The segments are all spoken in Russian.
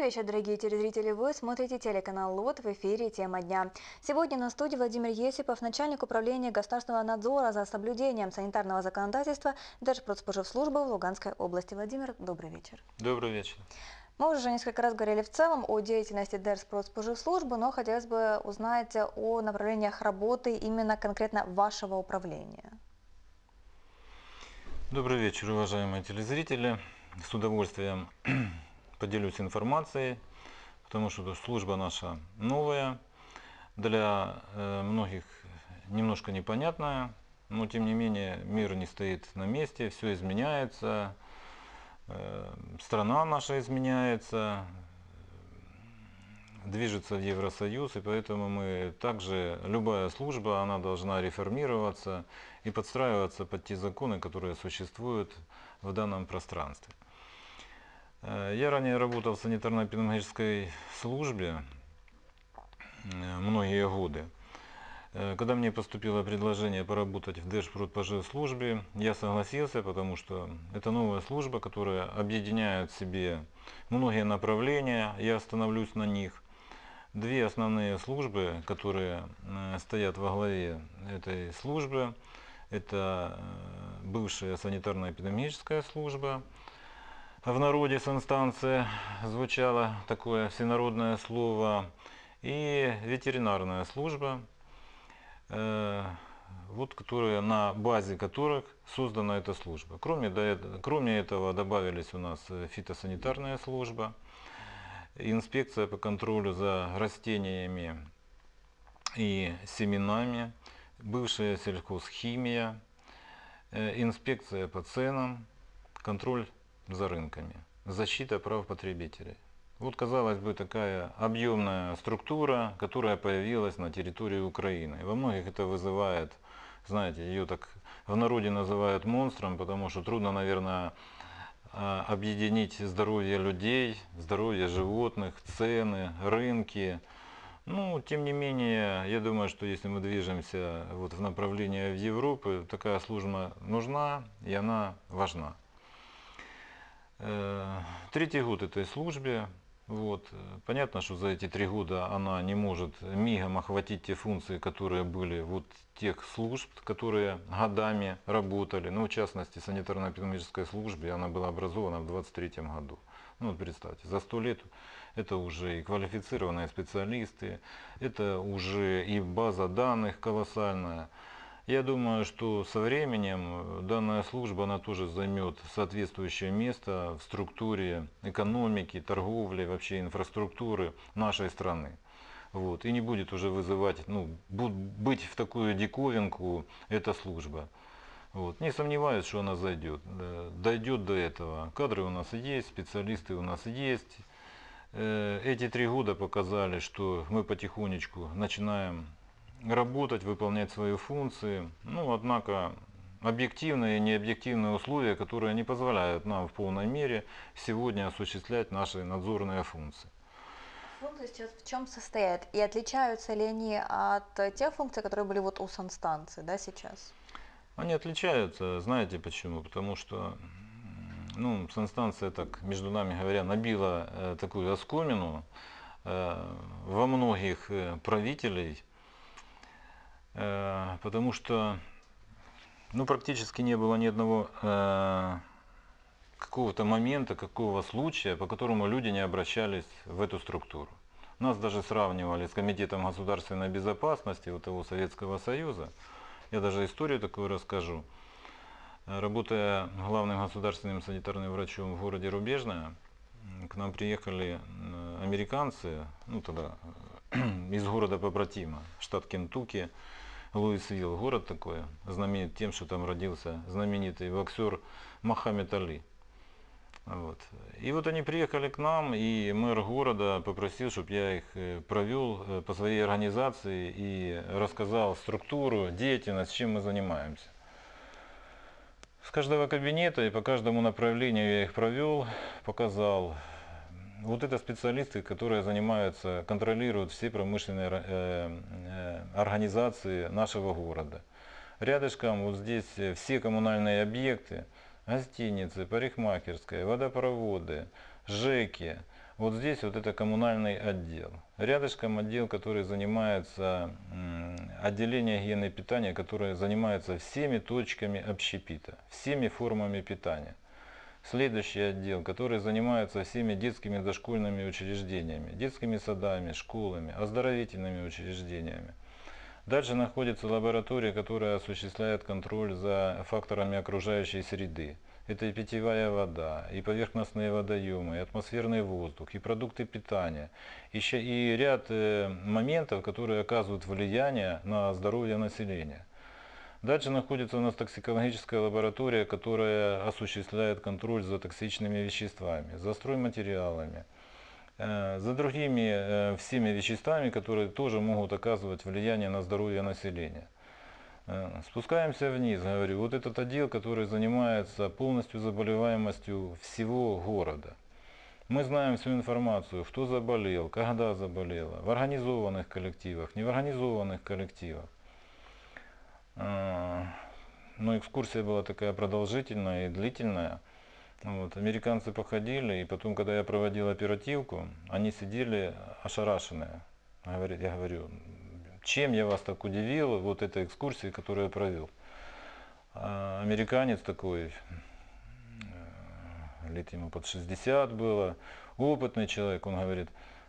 Добрый вечер, дорогие телезрители. Вы смотрите телеканал ЛОТ в эфире «Тема дня». Сегодня на студии Владимир Есипов, начальник управления государственного надзора за соблюдением санитарного законодательства Держпродспоживслужбы в Луганской области. Владимир, добрый вечер. Добрый вечер. Мы уже несколько раз говорили в целом о деятельности Держпродспоживслужбы, но хотелось бы узнать о направлениях работы именно конкретно вашего управления. Добрый вечер, уважаемые телезрители. С удовольствием поделюсь информацией, потому что служба наша новая, для э, многих немножко непонятная, но тем не менее мир не стоит на месте, все изменяется, э, страна наша изменяется, движется в Евросоюз, и поэтому мы также, любая служба, она должна реформироваться и подстраиваться под те законы, которые существуют в данном пространстве. Э, я ранее работал в санитарно-эпидемиологической службе э, многие годы. Э, когда мне поступило предложение поработать в Дэшпрудпоживслужбе, я согласился, потому что это новая служба, которая объединяет в себе многие направления, я остановлюсь на них. Две основные службы, которые стоят во главе этой службы, это бывшая санитарно-эпидемическая служба, в народе санстанция звучало такое всенародное слово, и ветеринарная служба, э, вот которая на базе которых создана эта служба. Кроме, кроме этого добавились у нас э, фитосанитарная служба, инспекция по контролю за растениями и семенами, бывшая сельхозхимия, э, инспекция по ценам, контроль за рынками. Защита прав потребителей. Вот, казалось бы, такая объемная структура, которая появилась на территории Украины. во многих это вызывает, знаете, ее так в народе называют монстром, потому что трудно, наверное, а, объединить здоровье людей, здоровье животных, цены, рынки. Ну, тем не менее, я думаю, что если мы движемся вот в направлении в Европу, такая служба нужна и она важна. Э, третий год этой службе. Вот. Понятно, что за эти три года она не может мигом охватить те функции, которые были вот тех служб, которые годами работали. Ну, в частности, санитарно-эпидемической службе она была образована в 23 году. Ну, вот представьте, за сто лет это уже и квалифицированные специалисты, это уже и база данных колоссальная. Я думаю, что со временем э, данная служба, она тоже займет соответствующее место в структуре экономики, торговли, вообще инфраструктуры нашей страны. Вот, и не будет уже вызывать, ну, быть в такую диковинку эта служба. Вот. Не сомневаюсь, что она зайдет. Дойдет до этого. Кадры у нас есть, специалисты у нас есть. Э, эти три года показали, что мы потихонечку начинаем работать, выполнять свои функции. Ну, однако объективные и необъективные условия, которые не позволяют нам в полной мере сегодня осуществлять наши надзорные функции. Функции сейчас в чем состоят и отличаются ли они от тех функций, которые были вот у санстанции да, сейчас? Они отличаются, знаете почему? Потому что ну, санстанция, так между нами говоря, набила э, такую оскомину э, во многих э, правителей, Э, потому что ну, практически не было ни одного э, какого-то момента, какого случая, по которому люди не обращались в эту структуру. Нас даже сравнивали с Комитетом государственной безопасности вот того Советского Союза. Я даже историю такую расскажу. Э, работая главным государственным санитарным врачом в городе Рубежное, к нам приехали э, американцы, ну тогда из города Побратима, штат Кентукки, Луисвилл, город такой, знаменит тем, что там родился знаменитый боксер Мохаммед Али. Вот. И вот они приехали к нам, и мэр города попросил, чтобы я их э, провел э, по своей организации и рассказал структуру, деятельность, чем мы занимаемся. С каждого кабинета и по каждому направлению я их провел, показал. Вот это специалисты, которые занимаются, контролируют все промышленные э, организации нашего города. Рядышком вот здесь э, все коммунальные объекты, гостиницы, парикмахерская, водопроводы, ЖЭКи. Вот здесь вот это коммунальный отдел. Рядышком отдел, который занимается, отделение гигиены питания, которое занимается всеми точками общепита, всеми формами питания. Следующий отдел, который занимается всеми детскими дошкольными учреждениями, детскими садами, школами, оздоровительными учреждениями. Дальше находится лаборатория, которая осуществляет контроль за факторами окружающей среды. Это и питьевая вода, и поверхностные водоемы, и атмосферный воздух, и продукты питания. Еще и ряд э, моментов, которые оказывают влияние на здоровье населения. Дальше находится у нас токсикологическая лаборатория, которая осуществляет контроль за токсичными веществами, за стройматериалами, материалами Э, за другими э, всеми веществами, которые тоже могут оказывать влияние на здоровье населения. Э, спускаемся вниз, говорю, вот этот отдел, который занимается полностью заболеваемостью всего города. Мы знаем всю информацию, кто заболел, когда заболело, в организованных коллективах, не в организованных коллективах. Но экскурсия была такая продолжительная и длительная. Вот, американцы походили, и потом, когда я проводил оперативку, они сидели ошарашенные. Говорит, я говорю, чем я вас так удивил, вот этой экскурсии, которую я провел. А американец такой, э, лет ему под 60 было, опытный человек, он говорит,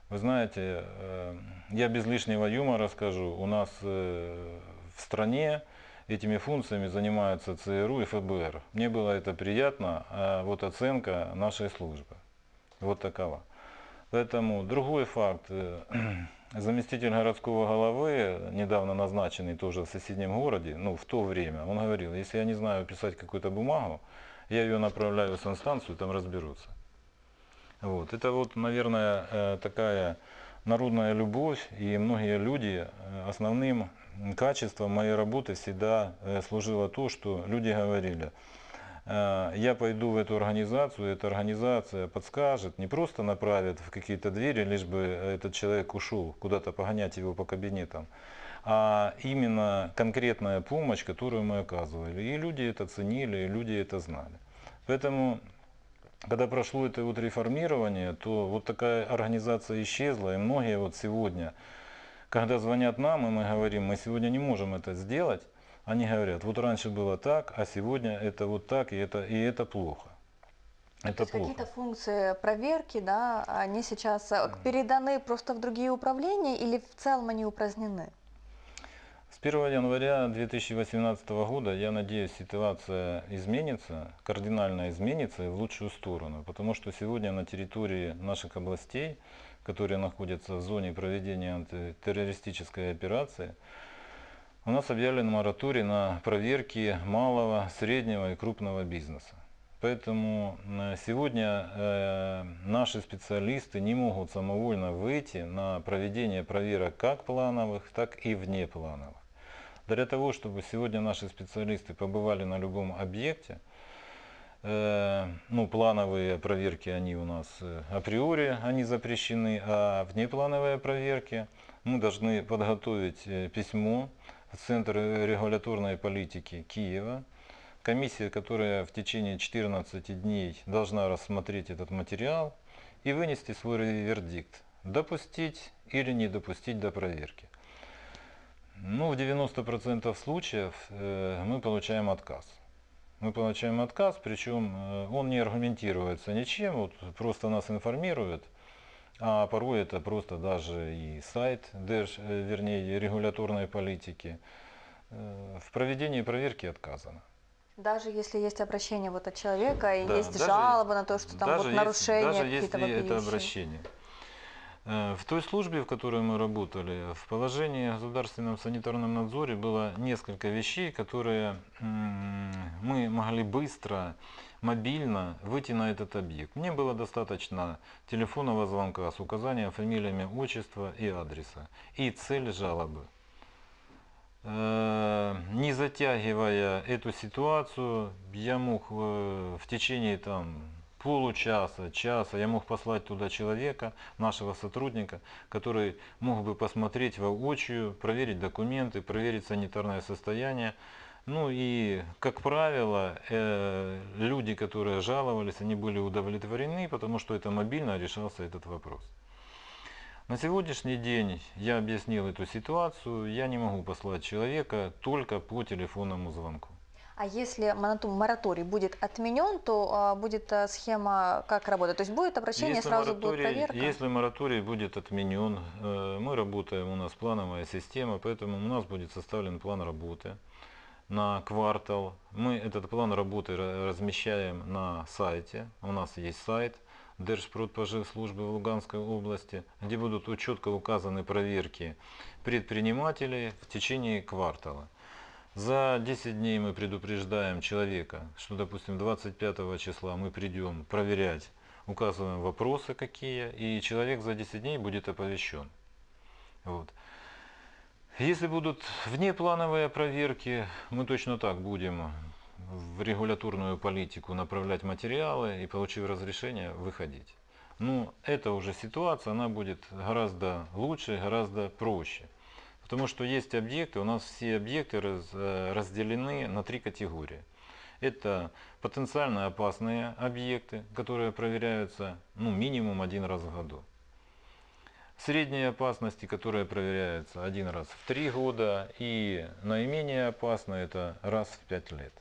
вы знаете, э, я без лишнего юмора скажу, у нас э, в стране этими функциями занимаются ЦРУ и ФБР. Мне было это приятно, а вот оценка нашей службы. Вот такова. Поэтому другой факт. Э, заместитель городского головы, недавно назначенный тоже в соседнем городе, ну, в то время, он говорил, если я не знаю писать какую-то бумагу, я ее направляю в инстанцию, там разберутся. Вот. Это вот, наверное, э, такая народная любовь, и многие люди э, основным качество моей работы всегда э, служило то, что люди говорили. Э, я пойду в эту организацию, эта организация подскажет, не просто направит в какие-то двери, лишь бы э, этот человек ушел, куда-то погонять его по кабинетам, а именно конкретная помощь, которую мы оказывали. И люди это ценили, и люди это знали. Поэтому когда прошло это вот реформирование, то вот такая организация исчезла, и многие вот сегодня когда звонят нам, и мы говорим, мы сегодня не можем это сделать, они говорят, вот раньше было так, а сегодня это вот так, и это, и это плохо. Это То есть какие-то функции проверки, да, они сейчас э, переданы просто в другие управления или в целом они упразднены? С 1 января 2018 года, я надеюсь, ситуация изменится, кардинально изменится в лучшую сторону, потому что сегодня на территории наших областей которые находятся в зоне проведения террористической операции, у нас объявлен мораторий на проверки малого, среднего и крупного бизнеса. Поэтому э, сегодня э, наши специалисты не могут самовольно выйти на проведение проверок как плановых, так и внеплановых. Для того, чтобы сегодня наши специалисты побывали на любом объекте – Э, ну, плановые проверки, они у нас э, априори, они запрещены, а внеплановые проверки мы должны подготовить э, письмо в Центр регуляторной политики Киева. Комиссия, которая в течение 14 дней должна рассмотреть этот материал и вынести свой вердикт, допустить или не допустить до проверки. Ну, в 90% случаев мы получаем отказ мы получаем отказ, причем э, он не аргументируется ничем, вот просто нас информирует, а порой это просто даже и сайт, держ, э, вернее, регуляторной политики. Э, в проведении проверки отказано. Даже если есть обращение вот от человека, и да, есть жалоба на то, что там вот нарушения какие-то Даже если это обращение. Э, в той службе, в которой мы работали, в положении о государственном санитарном надзоре было несколько вещей, которые мы могли быстро, мобильно выйти на этот объект. Мне было достаточно телефонного звонка с указанием фамилиями, отчества и адреса, и цель жалобы. Э, не затягивая эту ситуацию, я мог э, в течение там, получаса, часа я мог послать туда человека, нашего сотрудника, который мог бы посмотреть воочию, проверить документы, проверить санитарное состояние. Ну и, как правило, э, люди, которые жаловались, они были удовлетворены, потому что это мобильно решался этот вопрос. На сегодняшний день я объяснил эту ситуацию, я не могу послать человека только по телефонному звонку. А если мораторий будет отменен, то а, будет э, схема как работать? То есть будет обращение, если сразу будет проверка? Если мораторий будет отменен, э, мы работаем, у нас плановая система, поэтому у нас будет составлен план работы на квартал. Мы этот план работы размещаем на сайте. У нас есть сайт Держпродпоживслужбы в Луганской области, где будут четко указаны проверки предпринимателей в течение квартала. За 10 дней мы предупреждаем человека, что, допустим, 25 числа мы придем проверять, указываем вопросы какие, и человек за 10 дней будет оповещен. Вот. Если будут внеплановые проверки, мы точно так будем в регуляторную политику направлять материалы и, получив разрешение, выходить. Но ну, эта уже ситуация, она будет гораздо лучше, гораздо проще. Потому что есть объекты, у нас все объекты раз, э, разделены на три категории. Это потенциально опасные объекты, которые проверяются ну, минимум один раз в году. Средние опасности, которые проверяются один раз в три года, и наименее опасно это раз в пять лет.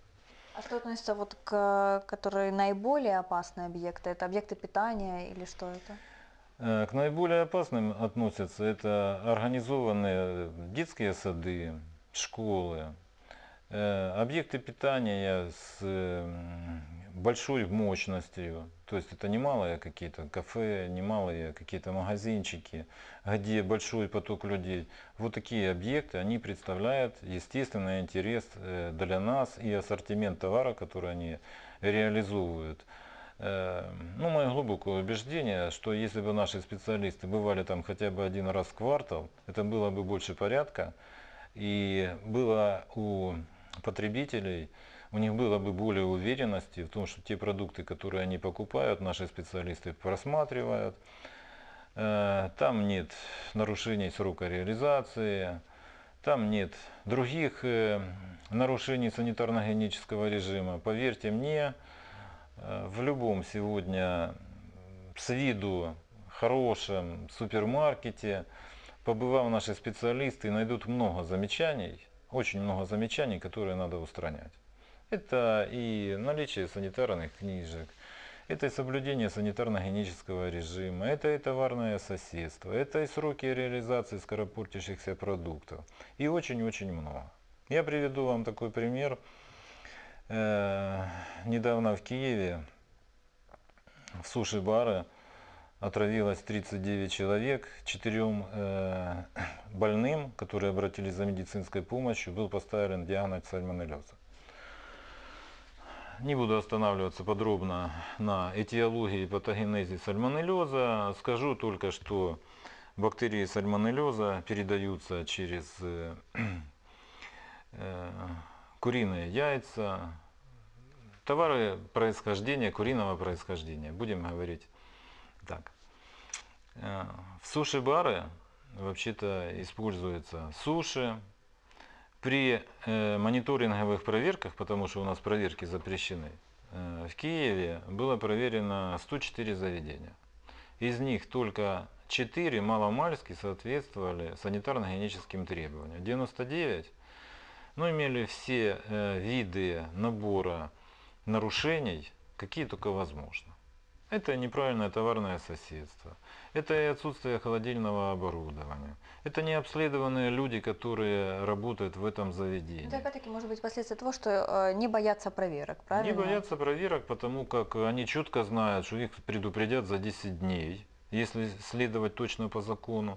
А что относится вот к, которые наиболее опасные объекты? Это объекты питания или что это? Э, к наиболее опасным относятся это организованные э, детские сады, школы, э, объекты питания с большой мощностью, то есть это немалые какие-то кафе, немалые какие-то магазинчики, где большой поток людей. Вот такие объекты, они представляют естественный интерес для нас и ассортимент товара, который они реализовывают. Эм, ну, мое глубокое убеждение, что если бы наши специалисты бывали там хотя бы один раз в квартал, это было бы больше порядка, и было у потребителей, у них было бы более уверенности в том, что те продукты, которые они покупают, наши специалисты просматривают, э, там нет нарушений срока реализации, там нет других э, нарушений санитарно-гигиенического режима. Поверьте мне, Э, в любом сегодня с виду хорошем супермаркете, побывав наши специалисты, найдут много замечаний, очень много замечаний, которые надо устранять. Это и наличие санитарных книжек, это и соблюдение санитарно-гигиенического режима, это и товарное соседство, это и сроки реализации скоропортящихся продуктов. И очень-очень много. Я приведу вам такой пример. Э, недавно в Киеве в суши-бары отравилось 39 человек. Четырем э, больным, которые обратились за медицинской помощью, был поставлен диагноз сальмонеллеза. Не буду останавливаться подробно на этиологии и патогенезе сальмонеллеза. Скажу только, что бактерии сальмонеллеза передаются через э, куриные яйца, товары происхождения, куриного происхождения, будем говорить так. Э, в суши-бары вообще-то используются суши. При э, мониторинговых проверках, потому что у нас проверки запрещены, э, в Киеве было проверено 104 заведения. Из них только 4 маломальски соответствовали санитарно-гигиеническим требованиям. 99 но ну, имели все э, виды набора нарушений, какие только возможно. Это неправильное товарное соседство. Это и отсутствие холодильного оборудования. Это необследованные люди, которые работают в этом заведении. Это опять-таки может быть последствия того, что э, не боятся проверок, правильно? Не боятся проверок, потому как они четко знают, что их предупредят за 10 дней, если следовать точно по закону.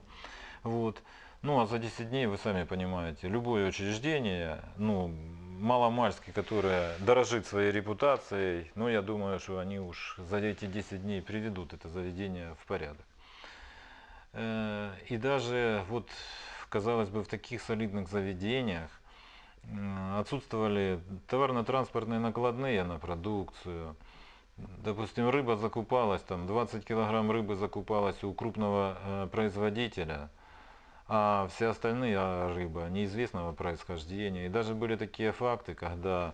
Вот. Ну а за 10 дней, вы сами понимаете, любое учреждение, ну, маломальски, которое дорожит своей репутацией, ну, я думаю, что они уж за эти 10 дней приведут это заведение в порядок. Э, и даже вот, казалось бы, в таких солидных заведениях отсутствовали товарно-транспортные накладные на продукцию, Допустим, рыба закупалась, там 20 килограмм рыбы закупалась у крупного э, производителя – а все остальные рыбы неизвестного происхождения. И даже были такие факты, когда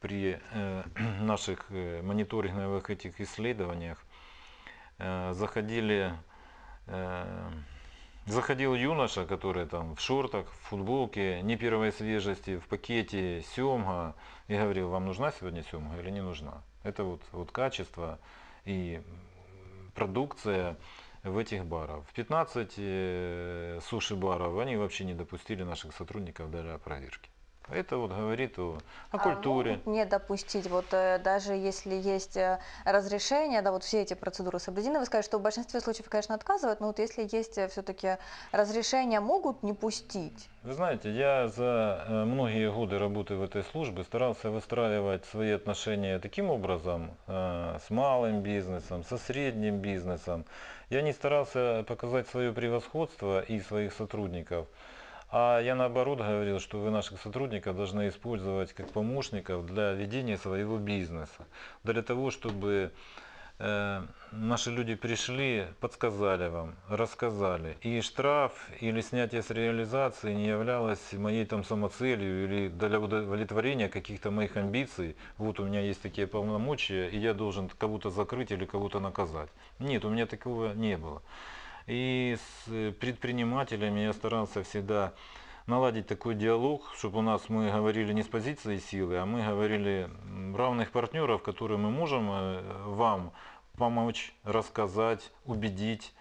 при э, наших э, мониторинговых этих исследованиях э, заходили Заходил юноша, который там в шортах, в футболке, не первой свежести, в пакете семга, и говорил, вам нужна сегодня семга или не нужна. Это вот, вот качество и продукция, в этих барах. В 15 э, суши-баров они вообще не допустили наших сотрудников даже проверки. Это вот говорит о, о а, ну, культуре. А могут не допустить, вот э, даже если есть э, разрешение, да, вот все эти процедуры соблюдены, вы скажете, что в большинстве случаев, конечно, отказывают, но вот если есть э, все-таки разрешение, могут не пустить? Вы знаете, я за многие годы работы в этой службе старался выстраивать свои отношения таким образом, с малым бизнесом, со средним бизнесом. Я не старался показать свое превосходство и своих сотрудников. А я наоборот говорил, что вы наших сотрудников должны использовать как помощников для ведения своего бизнеса, для того, чтобы э, наши люди пришли, подсказали вам, рассказали. И штраф или снятие с реализации не являлось моей там самоцелью или для удовлетворения каких-то моих амбиций. Вот у меня есть такие полномочия, и я должен кого-то закрыть или кого-то наказать. Нет, у меня такого не было. И с предпринимателями я старался всегда наладить такой диалог, чтобы у нас мы говорили не с позиции силы, а мы говорили равных партнеров, которые мы можем э, вам помочь, рассказать, убедить.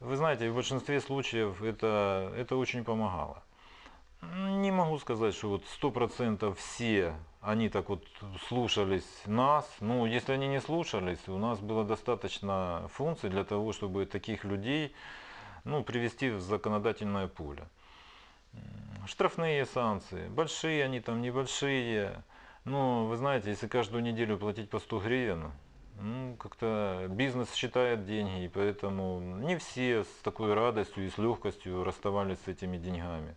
Вы знаете, в большинстве случаев это, это очень помогало. Не могу сказать, что вот 100% все они так вот слушались нас. Ну, если они не слушались, у нас было достаточно функций для того, чтобы таких людей ну, привести в законодательное поле. Штрафные санкции, большие они там, небольшие. Ну, вы знаете, если каждую неделю платить по 100 гривен, ну, как-то бизнес считает деньги, и поэтому не все с такой радостью и с легкостью расставались с этими деньгами.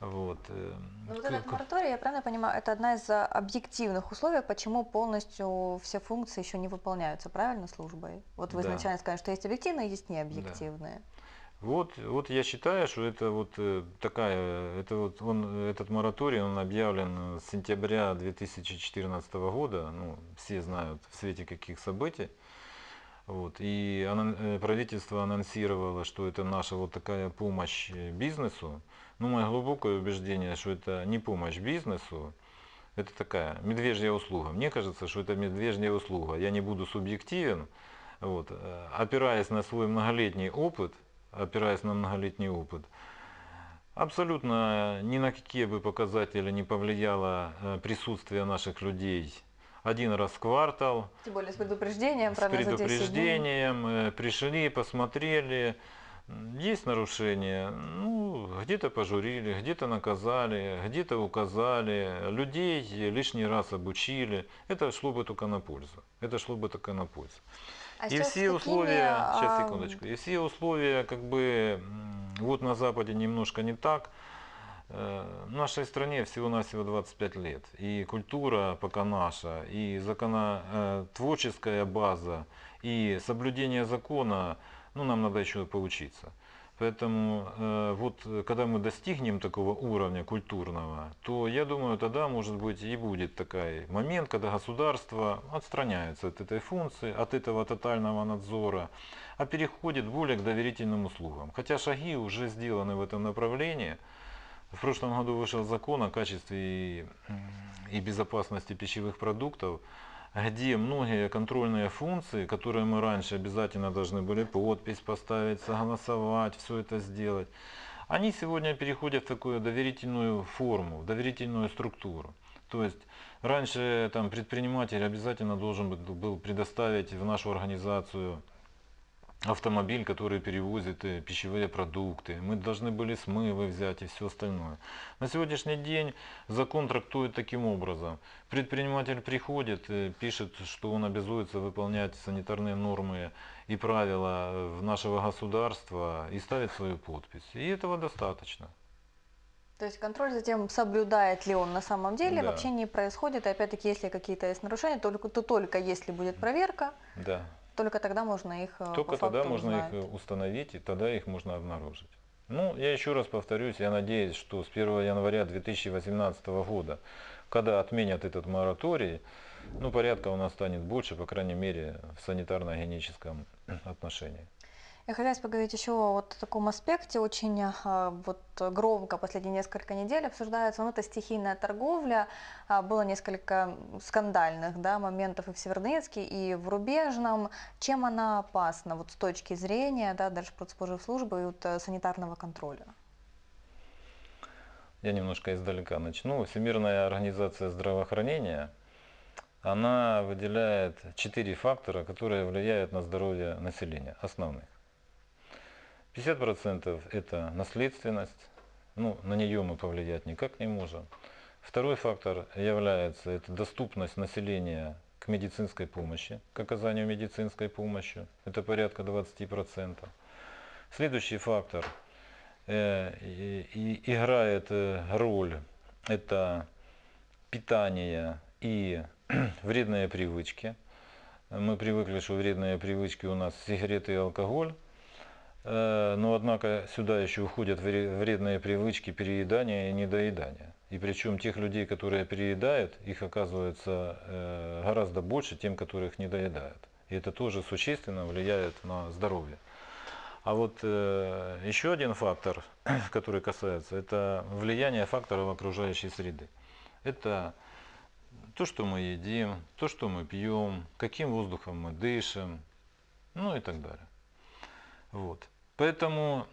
Вот. Э, Но ну, вот этот мораторий, я правильно понимаю, это одна из а, объективных условий, почему полностью все функции еще не выполняются, правильно, службой? Вот вы да. изначально сказали, что есть объективные, есть необъективные. Да. Вот, вот я считаю, что это вот э, такая, это вот он, этот мораторий, он объявлен с сентября 2014 года, ну, все знают в свете каких событий. Вот. И э, правительство анонсировало, что это наша вот такая помощь э, бизнесу. Но ну, мое глубокое убеждение, что это не помощь бизнесу, это такая медвежья услуга. Мне кажется, что это медвежья услуга. Я не буду субъективен. Вот. Э, опираясь на свой многолетний опыт, опираясь на многолетний опыт, абсолютно ни на какие бы показатели не повлияло присутствие наших людей один раз в квартал. Тем более с предупреждением. С предупреждением. Э, пришли, посмотрели. Есть нарушения, ну, где-то пожурили, где-то наказали, где-то указали, людей лишний раз обучили. Это шло бы только на пользу. Это шло бы только на пользу. А и все условия, сейчас а, секундочку, и все условия как бы вот на Западе немножко не так. Э, в нашей стране всего-навсего 25 лет. И культура пока наша, и законотворческая э, база, и соблюдение закона, ну, нам надо еще поучиться. Поэтому э, вот когда мы достигнем такого уровня культурного, то я думаю, тогда может быть и будет такой момент, когда государство отстраняется от этой функции, от этого тотального надзора, а переходит более к доверительным услугам. Хотя шаги уже сделаны в этом направлении – в прошлом году вышел закон о качестве и безопасности пищевых продуктов, где многие контрольные функции, которые мы раньше обязательно должны были подпись поставить, согласовать, все это сделать, они сегодня переходят в такую доверительную форму, в доверительную структуру. То есть раньше там, предприниматель обязательно должен был предоставить в нашу организацию автомобиль, который перевозит э, пищевые продукты. Мы должны были смывы взять и все остальное. На сегодняшний день закон трактует таким образом. Предприниматель приходит, э, пишет, что он обязуется выполнять санитарные нормы и правила э, нашего государства и ставит свою подпись. И этого достаточно. То есть контроль за тем, соблюдает ли он на самом деле, да. вообще не происходит. И опять-таки, если какие-то есть нарушения, только, то только если будет проверка. Да. Только тогда можно их э, Только тогда можно их э, установить, и тогда их можно обнаружить. Ну, я еще раз повторюсь, я надеюсь, что с 1 января 2018 года, когда отменят этот мораторий, ну, порядка у нас станет больше, по крайней мере, в санитарно-гигиеническом э, отношении. Я хотела поговорить еще вот о таком аспекте, очень а, вот громко последние несколько недель обсуждается, ну это стихийная торговля, а, было несколько скандальных да, моментов и в Северодонецке, и в Рубежном. Чем она опасна вот с точки зрения да, даже службы и вот э, санитарного контроля? Я немножко издалека начну. Всемирная организация здравоохранения, она выделяет четыре фактора, которые влияют на здоровье населения, основных. 50% это наследственность, ну, на нее мы повлиять никак не можем. Второй фактор является это доступность населения к медицинской помощи, к оказанию медицинской помощи. Это порядка 20%. Следующий фактор э, и, играет э, роль это питание и вредные привычки. Мы привыкли, что вредные привычки у нас сигареты и алкоголь. Э, но однако сюда еще уходят вредные привычки переедания и недоедания. И причем тех людей, которые переедают, их оказывается э, гораздо больше, тем, которых недоедают. И это тоже существенно влияет на здоровье. А вот э, еще один фактор, который касается, это влияние факторов окружающей среды. Это то, что мы едим, то, что мы пьем, каким воздухом мы дышим, ну и так далее. Вот. Поэтому,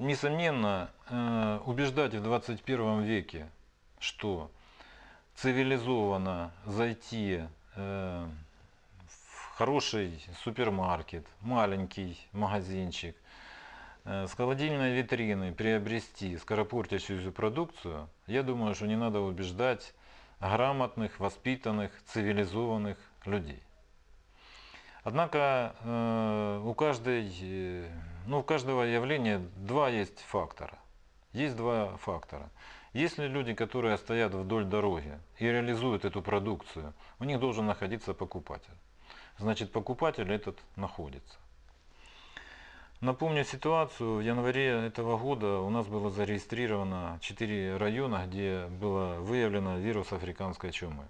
несомненно, э, убеждать в 21 веке, что цивилизованно зайти э, в хороший супермаркет, маленький магазинчик, э, с холодильной витрины приобрести скоропортящуюся продукцию, я думаю, что не надо убеждать грамотных, воспитанных, цивилизованных людей. Однако у каждой ну, у каждого явления два есть фактора. Есть два фактора. Если люди, которые стоят вдоль дороги и реализуют эту продукцию, у них должен находиться покупатель. Значит, покупатель этот находится. Напомню ситуацию. В январе этого года у нас было зарегистрировано 4 района, где было выявлено вирус африканской чумы.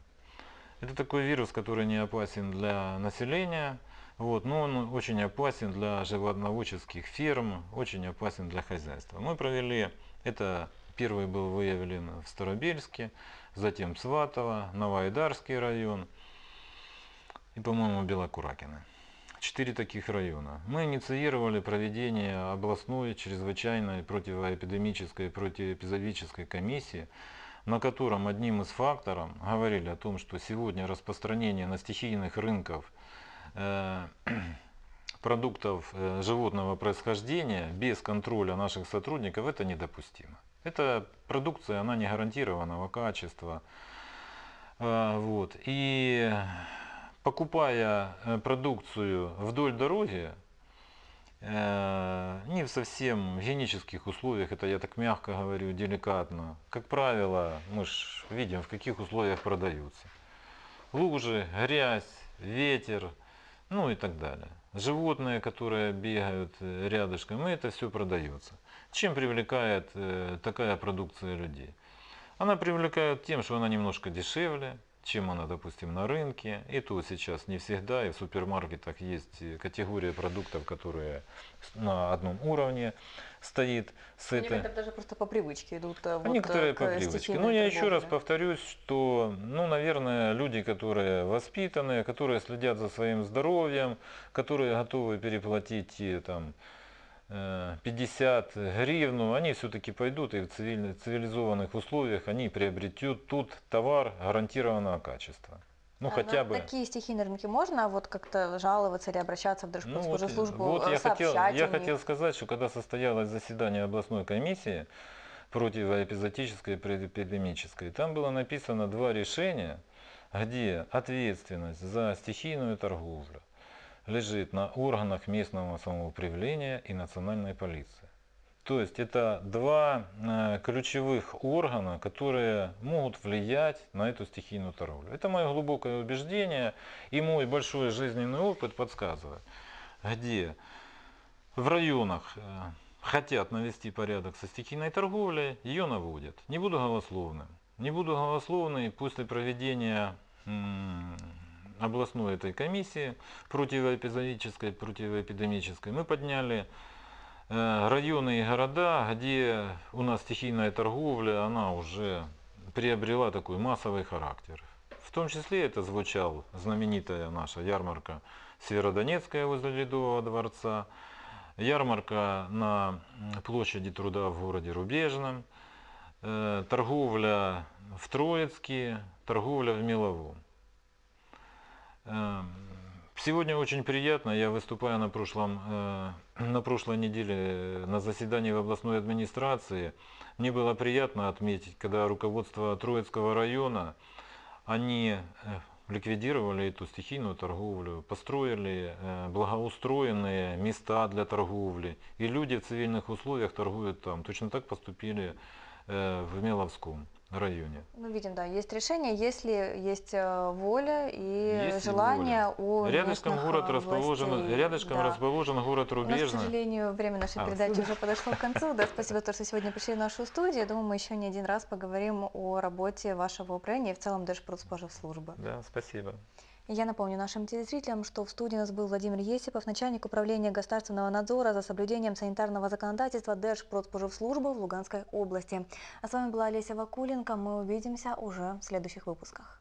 Это такой вирус, который не опасен для населения – вот, но он очень опасен для животноводческих ферм, очень опасен для хозяйства. Мы провели, это первый был выявлен в Старобельске, затем Сватово, Новоайдарский район и, по-моему, Белокуракино. Четыре таких района. Мы инициировали проведение областной чрезвычайной противоэпидемической противоэпизодической комиссии, на котором одним из факторов говорили о том, что сегодня распространение на стихийных рынков – Э, продуктов э, животного происхождения без контроля наших сотрудников это недопустимо. Эта продукция, она не гарантированного качества. Э, вот. И покупая продукцию вдоль дороги, не в совсем гигиенических условиях, это я так мягко говорю, деликатно. Как правило, мы же видим, в каких условиях продаются. Лужи, грязь, ветер, ну и так далее. Животные, которые бегают э, рядышком, и это все продается. Чем привлекает э, такая продукция людей? Она привлекает тем, что она немножко дешевле, чем она, допустим, на рынке. И то сейчас не всегда, и в супермаркетах есть э, категория продуктов, которые на одном уровне стоит. С Они этой... даже просто по привычке идут. А вот Некоторые э, по привычке. Ну, я еще раз повторюсь, что, ну, наверное, люди, которые воспитанные, которые следят за своим здоровьем, которые готовы переплатить там, 50 э, гривен, но ну, они все-таки пойдут и в цивилизованных условиях они приобретут тут товар гарантированного качества. Ну, а хотя на бы. такие стихийные рынки можно вот как-то жаловаться или обращаться в Держпродспожую ну, вот, службу, вот я э, хотел, Я хотел сказать, что когда состоялось заседание областной комиссии против эпизотической и предэпидемической, там было написано два решения, где ответственность за стихийную торговлю лежит на органах местного самоуправления и национальной полиции. То есть это два э, ключевых органа, которые могут влиять на эту стихийную торговлю. Это мое глубокое убеждение и мой большой жизненный опыт подсказывает, где в районах э, хотят навести порядок со стихийной торговлей, ее наводят. Не буду голословным. Не буду голословным после проведения областной этой комиссии противоэпизодической, противоэпидемической, мы подняли э, районы и города, где у нас стихийная торговля, она уже приобрела такой массовый характер. В том числе это звучал знаменитая наша ярмарка Северодонецкая возле Ледового дворца, ярмарка на площади труда в городе Рубежном, э, торговля в Троицке, торговля в Меловом. Эм, сегодня очень приятно. Я выступаю на, прошлом, э, на прошлой неделе э, на заседании в областной администрации. Мне было приятно отметить, когда руководство Троицкого района, они э, ликвидировали эту стихийную торговлю, построили благоустроенные места для торговли. И люди в цивильных условиях торгуют там. Точно так поступили в Меловском районе. Ну, видим, да, есть решение, если есть э, воля и если желание воля. у Рядышком город э, властей. расположен, рядышком да. расположен город Рубежный. У к сожалению, время нашей а, передачи да. уже подошло к концу. Да, спасибо, то, что сегодня пришли в нашу студию. Я думаю, мы еще не один раз поговорим о работе вашего управления и в целом даже про службы. Да, спасибо. Я напомню нашим телезрителям, что в студии у нас был Владимир Есипов, начальник управления государственного надзора за соблюдением санитарного законодательства Держпродспоживслужбы в Луганской области. А с вами была Олеся Вакуленко. Мы увидимся уже в следующих выпусках.